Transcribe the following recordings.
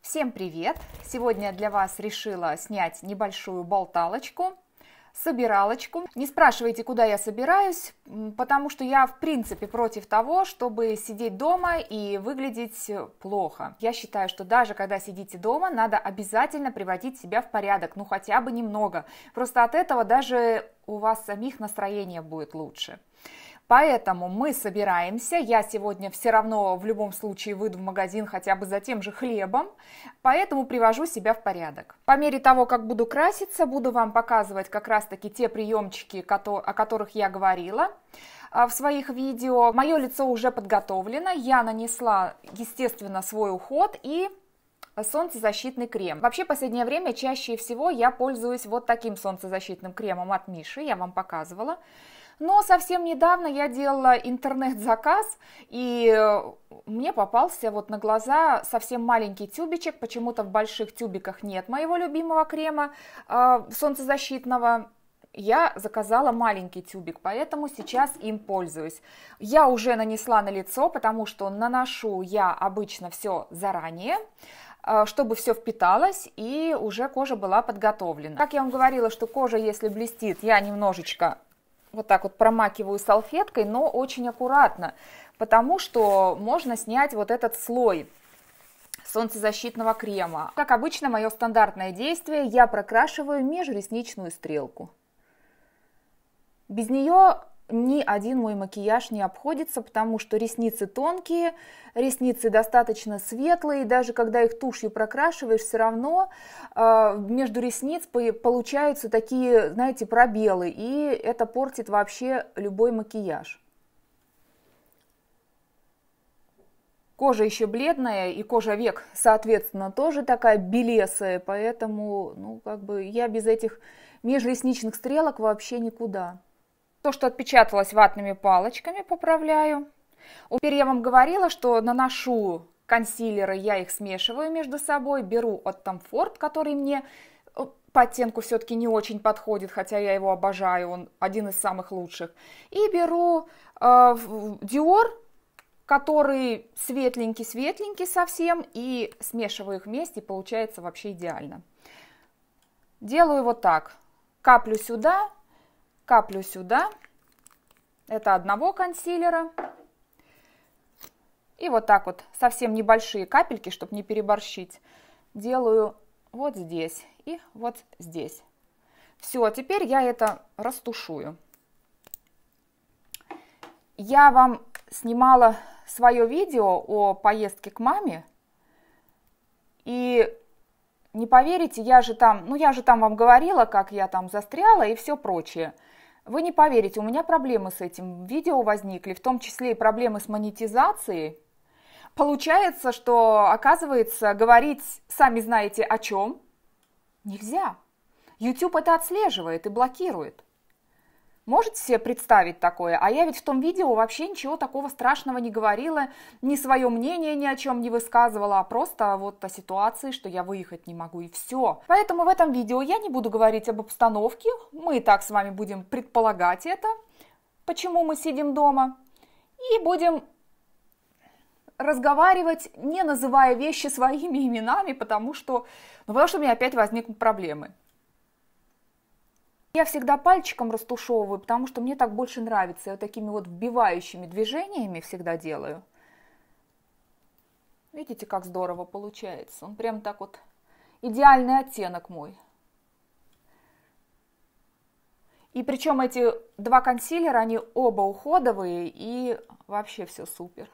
Всем привет! Сегодня для вас решила снять небольшую болталочку, собиралочку. Не спрашивайте, куда я собираюсь, потому что я в принципе против того, чтобы сидеть дома и выглядеть плохо. Я считаю, что даже когда сидите дома, надо обязательно приводить себя в порядок, ну хотя бы немного. Просто от этого даже у вас самих настроение будет лучше. Поэтому мы собираемся. Я сегодня все равно в любом случае выйду в магазин хотя бы за тем же хлебом. Поэтому привожу себя в порядок. По мере того, как буду краситься, буду вам показывать как раз-таки те приемчики, о которых я говорила а, в своих видео. Мое лицо уже подготовлено. Я нанесла, естественно, свой уход и солнцезащитный крем. Вообще, последнее время чаще всего я пользуюсь вот таким солнцезащитным кремом от Миши, я вам показывала. Но совсем недавно я делала интернет-заказ, и э, мне попался вот на глаза совсем маленький тюбичек, почему-то в больших тюбиках нет моего любимого крема э, солнцезащитного, я заказала маленький тюбик, поэтому сейчас им пользуюсь. Я уже нанесла на лицо, потому что наношу я обычно все заранее, э, чтобы все впиталось и уже кожа была подготовлена. Как я вам говорила, что кожа, если блестит, я немножечко вот так вот промакиваю салфеткой, но очень аккуратно, потому что можно снять вот этот слой солнцезащитного крема. Как обычно, мое стандартное действие, я прокрашиваю межресничную стрелку. Без нее ни один мой макияж не обходится, потому что ресницы тонкие, ресницы достаточно светлые, даже когда их тушью прокрашиваешь, все равно э, между ресниц получаются такие, знаете, пробелы, и это портит вообще любой макияж. Кожа еще бледная, и кожа век, соответственно, тоже такая белесая, поэтому, ну, как бы я без этих межресничных стрелок вообще никуда. То, что отпечаталось ватными палочками, поправляю. Теперь я вам говорила, что наношу консилеры, я их смешиваю между собой, беру от Tom Ford, который мне э, по оттенку все-таки не очень подходит, хотя я его обожаю, он один из самых лучших. И беру э, Dior, который светленький-светленький совсем, и смешиваю их вместе, получается вообще идеально. Делаю вот так. Каплю сюда, Каплю сюда. Это одного консилера. И вот так вот, совсем небольшие капельки, чтобы не переборщить, делаю вот здесь и вот здесь. Все, теперь я это растушую. Я вам снимала свое видео о поездке к маме. И не поверите, я же там, ну я же там вам говорила, как я там застряла и все прочее. Вы не поверите, у меня проблемы с этим видео возникли, в том числе и проблемы с монетизацией. Получается, что, оказывается, говорить сами знаете о чем нельзя. YouTube это отслеживает и блокирует. Можете себе представить такое? А я ведь в том видео вообще ничего такого страшного не говорила, ни свое мнение ни о чем не высказывала, а просто вот о ситуации, что я выехать не могу и все. Поэтому в этом видео я не буду говорить об обстановке, мы и так с вами будем предполагать это, почему мы сидим дома, и будем разговаривать, не называя вещи своими именами, потому что, ну, потому что у меня опять возникнут проблемы. Я всегда пальчиком растушевываю, потому что мне так больше нравится. Я вот такими вот вбивающими движениями всегда делаю. Видите, как здорово получается. Он прям так вот идеальный оттенок мой. И причем эти два консилера, они оба уходовые, и вообще все супер.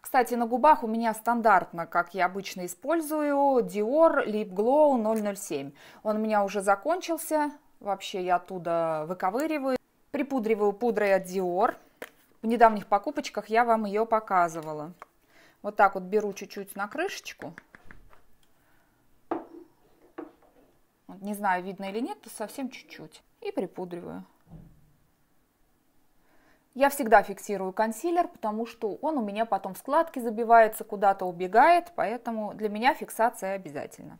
Кстати, на губах у меня стандартно, как я обычно использую, Dior Lip Glow 007. Он у меня уже закончился, вообще я оттуда выковыриваю. Припудриваю пудрой от Dior. В недавних покупочках я вам ее показывала. Вот так вот беру чуть-чуть на крышечку. Не знаю, видно или нет, то совсем чуть-чуть. И припудриваю. Я всегда фиксирую консилер, потому что он у меня потом в складке забивается, куда-то убегает, поэтому для меня фиксация обязательно.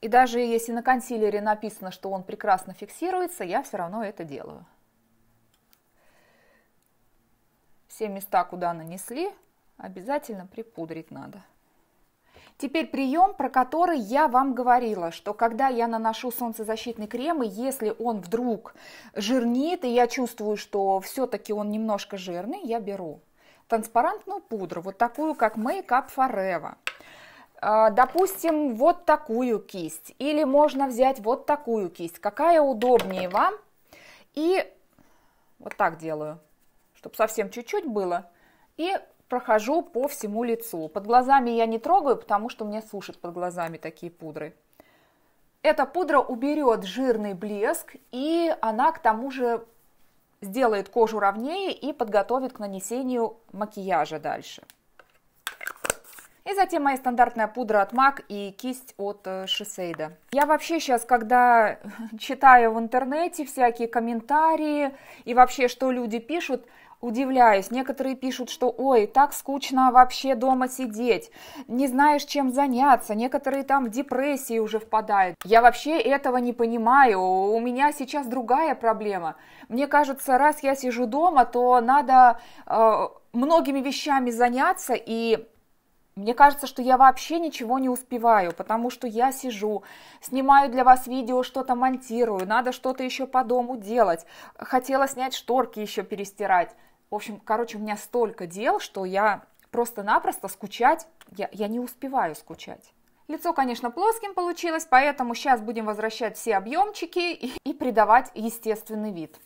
И даже если на консилере написано, что он прекрасно фиксируется, я все равно это делаю. Все места, куда нанесли, обязательно припудрить надо. Теперь прием, про который я вам говорила, что когда я наношу солнцезащитный крем, и если он вдруг жирнит, и я чувствую, что все-таки он немножко жирный, я беру транспарантную пудру, вот такую, как Make Makeup Forever. А, допустим, вот такую кисть, или можно взять вот такую кисть, какая удобнее вам. И вот так делаю, чтобы совсем чуть-чуть было. И прохожу по всему лицу. Под глазами я не трогаю, потому что мне сушат под глазами такие пудры. Эта пудра уберет жирный блеск, и она к тому же сделает кожу ровнее и подготовит к нанесению макияжа дальше. И затем моя стандартная пудра от MAC и кисть от э, Шисейда. Я вообще сейчас, когда читаю в интернете всякие комментарии и вообще, что люди пишут, удивляюсь. Некоторые пишут, что ой, так скучно вообще дома сидеть, не знаешь, чем заняться. Некоторые там в депрессии уже впадают. Я вообще этого не понимаю, у меня сейчас другая проблема. Мне кажется, раз я сижу дома, то надо э, многими вещами заняться и мне кажется, что я вообще ничего не успеваю, потому что я сижу, снимаю для вас видео, что-то монтирую, надо что-то еще по дому делать. Хотела снять шторки еще перестирать. В общем, короче, у меня столько дел, что я просто-напросто скучать, я, я не успеваю скучать. Лицо, конечно, плоским получилось, поэтому сейчас будем возвращать все объемчики и, и придавать естественный вид.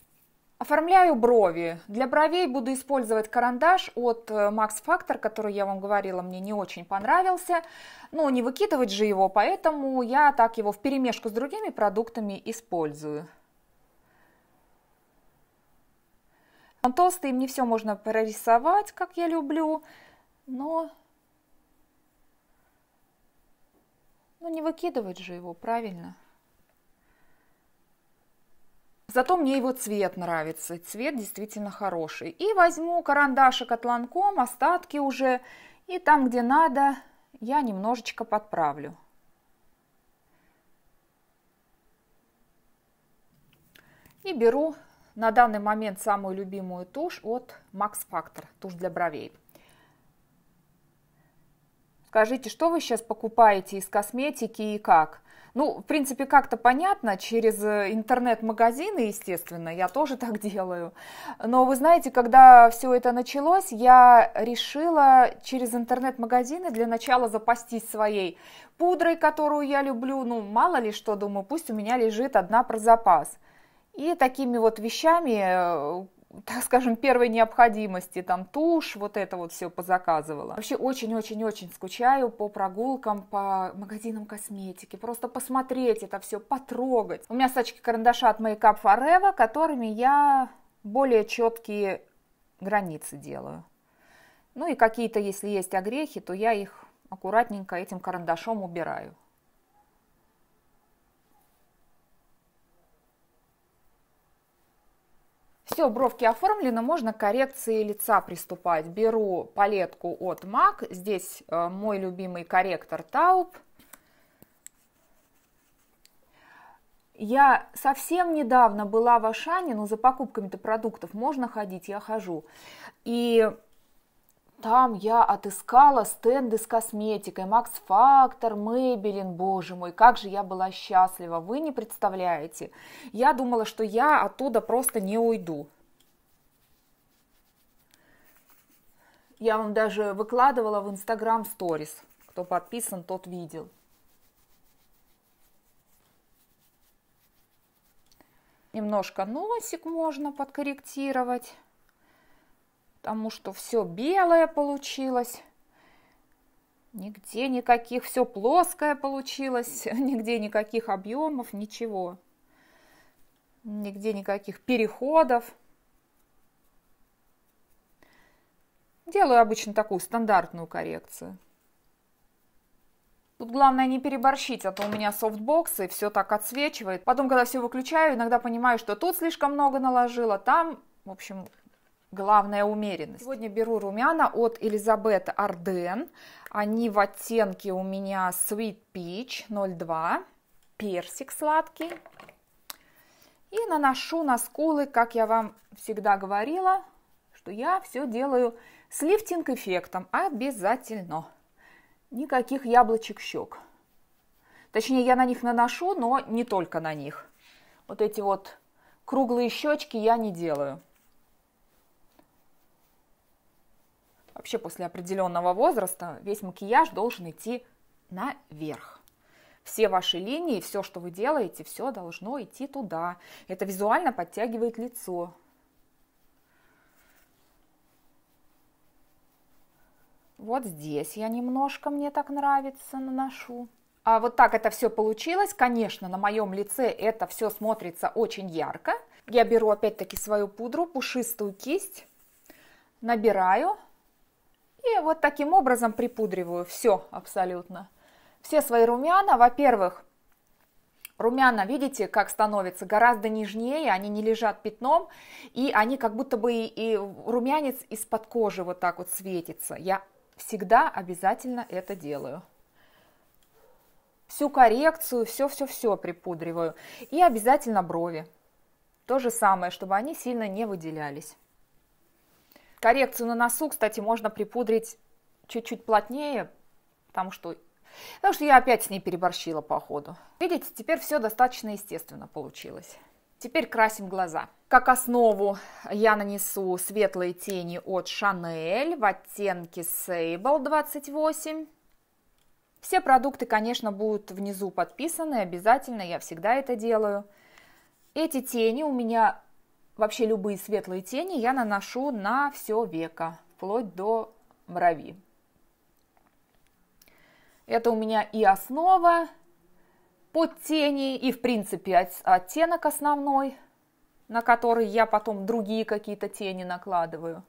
Оформляю брови. Для бровей буду использовать карандаш от э, Max Factor, который я вам говорила, мне не очень понравился. Но не выкидывать же его, поэтому я так его в перемешку с другими продуктами использую. Он толстый, им не все можно прорисовать, как я люблю, но... Ну, не выкидывать же его, правильно? Зато мне его цвет нравится, цвет действительно хороший. И возьму карандашик от Ланком, остатки уже, и там, где надо, я немножечко подправлю. И беру на данный момент самую любимую тушь от Max Factor, тушь для бровей. Скажите, что вы сейчас покупаете из косметики и как? Ну, в принципе, как-то понятно, через э, интернет-магазины, естественно, я тоже так делаю. Но вы знаете, когда все это началось, я решила через интернет-магазины для начала запастись своей пудрой, которую я люблю. Ну, мало ли что, думаю, пусть у меня лежит одна про запас – и такими вот вещами, э, так скажем, первой необходимости, там тушь, вот это вот все позаказывала. Вообще очень-очень-очень скучаю по прогулкам, по магазинам косметики, просто посмотреть это все, потрогать. У меня сачки карандаша от Makeup Forever, которыми я более четкие границы делаю. Ну и какие-то, если есть огрехи, то я их аккуратненько этим карандашом убираю. Все, бровки оформлены, можно к коррекции лица приступать. Беру палетку от MAC, здесь э, мой любимый корректор Taub. Я совсем недавно была в Ашане, но за покупками-то продуктов можно ходить, я хожу. И там я отыскала стенды с косметикой, Макс Фактор, Мейбелин, боже мой, как же я была счастлива, вы не представляете. Я думала, что я оттуда просто не уйду. Я вам даже выкладывала в Инстаграм сторис. Кто подписан, тот видел. Немножко носик можно подкорректировать потому что все белое получилось. Нигде никаких, все плоское получилось, нигде никаких объемов, ничего. Нигде никаких переходов. Делаю обычно такую стандартную коррекцию. Тут главное не переборщить, а то у меня софтбокс и все так отсвечивает. Потом, когда все выключаю, иногда понимаю, что тут слишком много наложила, там, в общем, Главное умеренность. Сегодня беру румяна от Элизабет Арден. Они в оттенке у меня Sweet Peach 02, персик сладкий. И наношу на скулы, как я вам всегда говорила, что я все делаю с лифтинг-эффектом обязательно. Никаких яблочек щек. Точнее, я на них наношу, но не только на них. Вот эти вот круглые щечки я не делаю. вообще после определенного возраста весь макияж должен идти наверх. Все ваши линии, все, что вы делаете, все должно идти туда. Это визуально подтягивает лицо. Вот здесь я немножко, мне так нравится, наношу. А вот так это все получилось. Конечно, на моем лице это все смотрится очень ярко. Я беру опять-таки свою пудру, пушистую кисть, набираю и вот таким образом припудриваю все абсолютно. Все свои румяна, во-первых, румяна, видите, как становятся гораздо нежнее, они не лежат пятном, и они как будто бы и, и румянец из-под кожи вот так вот светится. Я всегда обязательно это делаю. Всю коррекцию, все-все-все припудриваю. И обязательно брови. То же самое, чтобы они сильно не выделялись. Коррекцию на носу, кстати, можно припудрить чуть-чуть плотнее, потому что, потому что я опять с ней переборщила по ходу. Видите, теперь все достаточно естественно получилось. Теперь красим глаза. Как основу я нанесу светлые тени от Chanel в оттенке Sable 28. Все продукты, конечно, будут внизу подписаны, обязательно, я всегда это делаю. Эти тени у меня вообще любые светлые тени я наношу на все веко, вплоть до брови. Это у меня и основа под тени, и в принципе оттенок основной, на который я потом другие какие-то тени накладываю.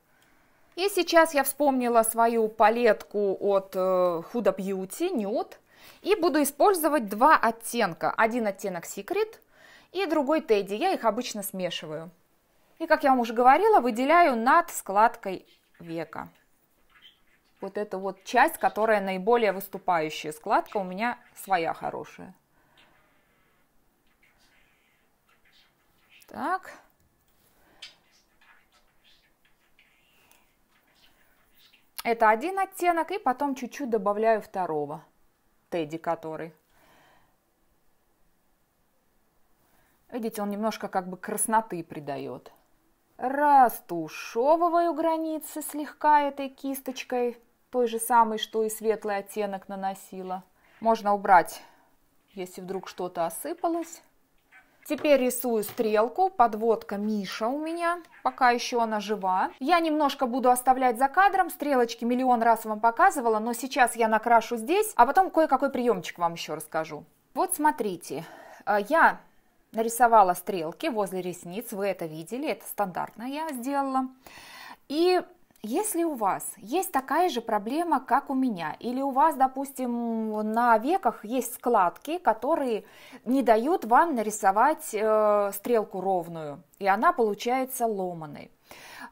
И сейчас я вспомнила свою палетку от э, Huda Beauty Nude и буду использовать два оттенка. Один оттенок Secret и другой Teddy. Я их обычно смешиваю. И, как я вам уже говорила, выделяю над складкой века. Вот эту вот часть, которая наиболее выступающая. Складка у меня своя хорошая. Так. Это один оттенок, и потом чуть-чуть добавляю второго, Тедди который. Видите, он немножко как бы красноты придает. Растушевываю границы слегка этой кисточкой, той же самой, что и светлый оттенок наносила. Можно убрать, если вдруг что-то осыпалось. Теперь рисую стрелку, подводка Миша у меня, пока еще она жива. Я немножко буду оставлять за кадром, стрелочки миллион раз вам показывала, но сейчас я накрашу здесь, а потом кое-какой приемчик вам еще расскажу. Вот смотрите, э, я нарисовала стрелки возле ресниц, вы это видели, это стандартно я сделала. И если у вас есть такая же проблема, как у меня, или у вас, допустим, на веках есть складки, которые не дают вам нарисовать э, стрелку ровную, и она получается ломаной.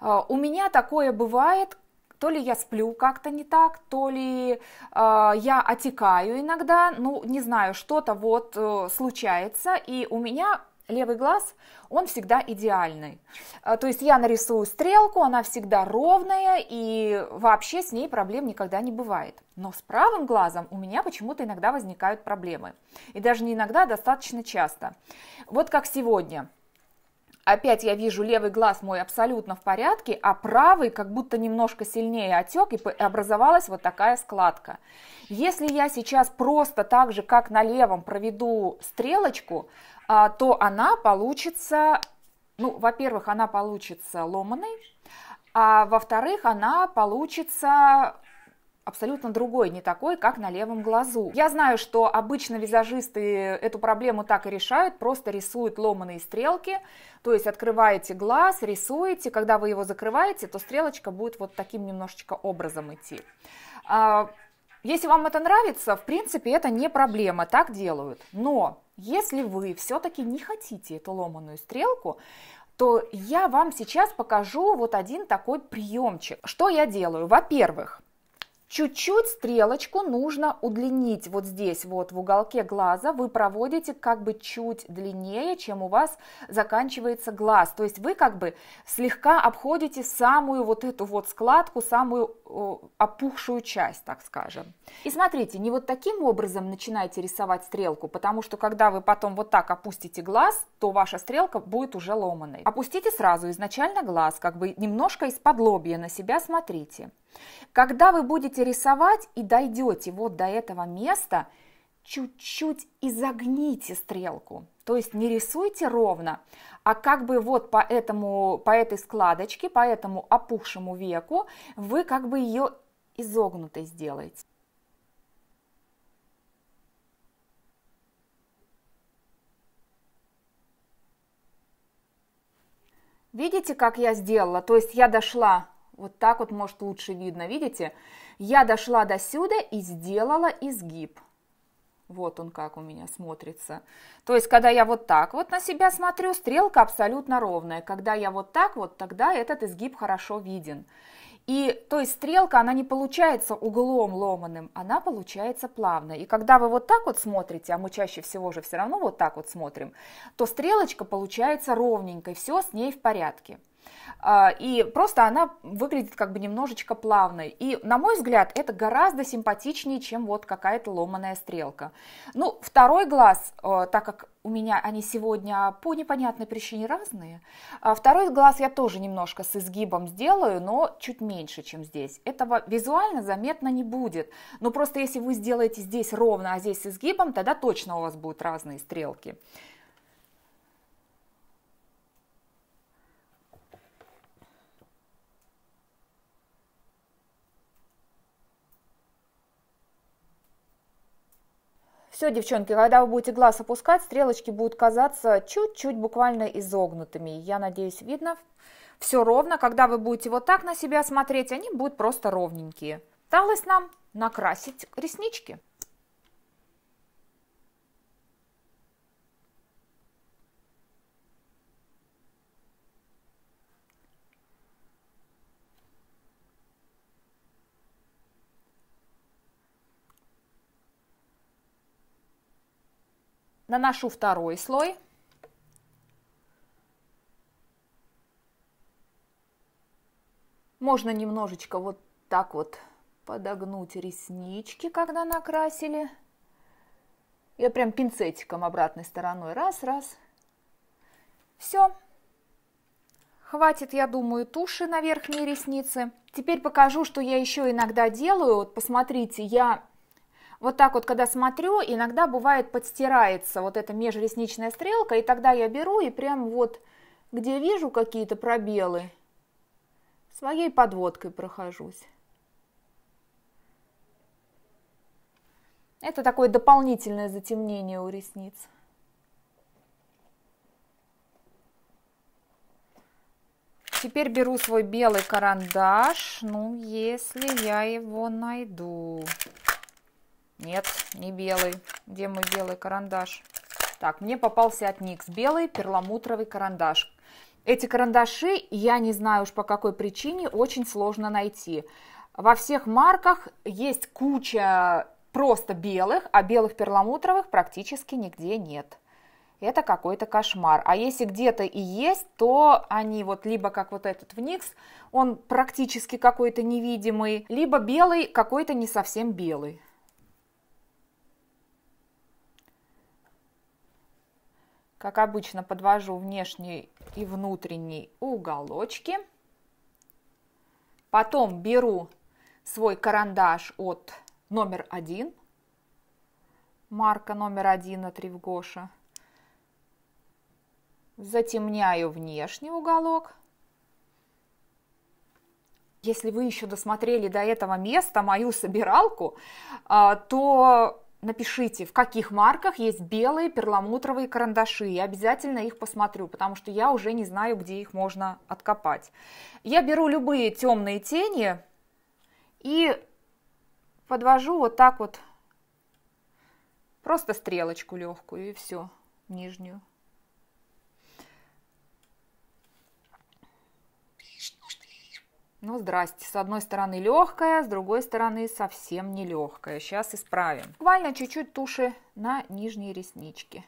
Э, у меня такое бывает, то ли я сплю как-то не так, то ли э, я отекаю иногда, ну, не знаю, что-то вот э, случается, и у меня левый глаз, он всегда идеальный. Э, то есть я нарисую стрелку, она всегда ровная, и вообще с ней проблем никогда не бывает. Но с правым глазом у меня почему-то иногда возникают проблемы. И даже не иногда, а достаточно часто. Вот как сегодня – Опять я вижу, левый глаз мой абсолютно в порядке, а правый как будто немножко сильнее отек и образовалась вот такая складка. Если я сейчас просто так же, как на левом, проведу стрелочку, а, то она получится, ну, во-первых, она получится ломаной, а во-вторых, она получится абсолютно другой, не такой, как на левом глазу. Я знаю, что обычно визажисты эту проблему так и решают, просто рисуют ломаные стрелки, то есть открываете глаз, рисуете, когда вы его закрываете, то стрелочка будет вот таким немножечко образом идти. А, если вам это нравится, в принципе, это не проблема, так делают. Но если вы все-таки не хотите эту ломаную стрелку, то я вам сейчас покажу вот один такой приемчик. Что я делаю? Во-первых, Чуть-чуть стрелочку нужно удлинить вот здесь вот в уголке глаза. Вы проводите как бы чуть длиннее, чем у вас заканчивается глаз. То есть вы как бы слегка обходите самую вот эту вот складку, самую опухшую часть, так скажем. И смотрите, не вот таким образом начинайте рисовать стрелку, потому что когда вы потом вот так опустите глаз, то ваша стрелка будет уже ломаной. Опустите сразу изначально глаз, как бы немножко из-под лобья на себя смотрите. Когда вы будете рисовать и дойдете вот до этого места, чуть-чуть изогните стрелку. То есть не рисуйте ровно, а как бы вот по, этому, по этой складочке, по этому опухшему веку вы как бы ее изогнутой сделаете. Видите, как я сделала? То есть я дошла вот так вот, может, лучше видно, видите? Я дошла до сюда и сделала изгиб. Вот он как у меня смотрится. То есть, когда я вот так вот на себя смотрю, стрелка абсолютно ровная. Когда я вот так вот, тогда этот изгиб хорошо виден. И то есть стрелка, она не получается углом ломаным, она получается плавно. И когда вы вот так вот смотрите, а мы чаще всего же все равно вот так вот смотрим, то стрелочка получается ровненькой, все с ней в порядке. А, и просто она выглядит как бы немножечко плавной. И, на мой взгляд, это гораздо симпатичнее, чем вот какая-то ломаная стрелка. Ну, второй глаз, э, так как у меня они сегодня по непонятной причине разные. А второй глаз я тоже немножко с изгибом сделаю, но чуть меньше, чем здесь. Этого визуально заметно не будет. Но просто если вы сделаете здесь ровно, а здесь с изгибом, тогда точно у вас будут разные стрелки. Все, девчонки, когда вы будете глаз опускать, стрелочки будут казаться чуть-чуть буквально изогнутыми. Я надеюсь, видно. Все ровно. Когда вы будете вот так на себя смотреть, они будут просто ровненькие. Осталось нам накрасить реснички. Наношу второй слой. Можно немножечко вот так вот подогнуть реснички, когда накрасили. Я прям пинцетиком обратной стороной. Раз, раз. Все. Хватит, я думаю, туши на верхние ресницы. Теперь покажу, что я еще иногда делаю. Вот посмотрите, я вот так вот, когда смотрю, иногда бывает подстирается вот эта межресничная стрелка, и тогда я беру и прям вот, где вижу какие-то пробелы, своей подводкой прохожусь. Это такое дополнительное затемнение у ресниц. Теперь беру свой белый карандаш, ну, если я его найду. Нет, не белый. Где мой белый карандаш? Так, мне попался от Никс белый перламутровый карандаш. Эти карандаши, я не знаю уж по какой причине, очень сложно найти. Во всех марках есть куча просто белых, а белых перламутровых практически нигде нет. Это какой-то кошмар. А если где-то и есть, то они вот либо как вот этот в Никс, он практически какой-то невидимый, либо белый какой-то не совсем белый. Как обычно, подвожу внешний и внутренний уголочки. Потом беру свой карандаш от номер один, марка номер один от Ривгоша. Затемняю внешний уголок. Если вы еще досмотрели до этого места мою собиралку, а, то напишите, в каких марках есть белые перламутровые карандаши. Я обязательно их посмотрю, потому что я уже не знаю, где их можно откопать. Я беру любые темные тени и подвожу вот так вот, просто стрелочку легкую и все, нижнюю. Ну, здрасте. С одной стороны легкая, с другой стороны совсем не легкая. Сейчас исправим. Буквально чуть-чуть туши на нижние реснички.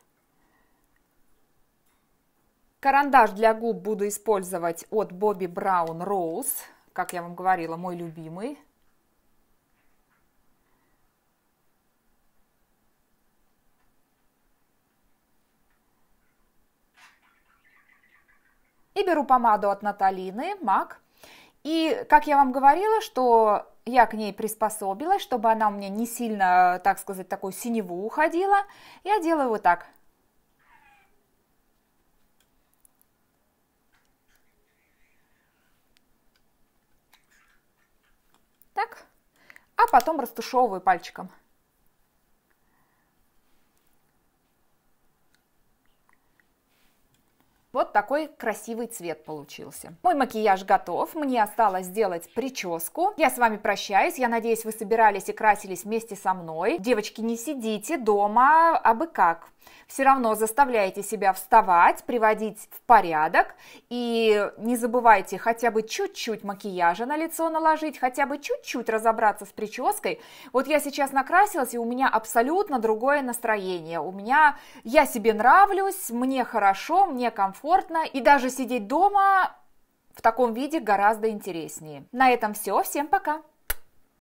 Карандаш для губ буду использовать от Bobbi Brown Rose. Как я вам говорила, мой любимый. И беру помаду от Наталины MAC и, как я вам говорила, что я к ней приспособилась, чтобы она у меня не сильно, так сказать, такой синеву уходила, я делаю вот так. Так, а потом растушевываю пальчиком. Вот такой красивый цвет получился. Мой макияж готов, мне осталось сделать прическу. Я с вами прощаюсь, я надеюсь, вы собирались и красились вместе со мной. Девочки, не сидите дома, а бы как все равно заставляйте себя вставать, приводить в порядок и не забывайте хотя бы чуть-чуть макияжа на лицо наложить, хотя бы чуть-чуть разобраться с прической. Вот я сейчас накрасилась, и у меня абсолютно другое настроение. У меня я себе нравлюсь, мне хорошо, мне комфортно, и даже сидеть дома в таком виде гораздо интереснее. На этом все, всем пока!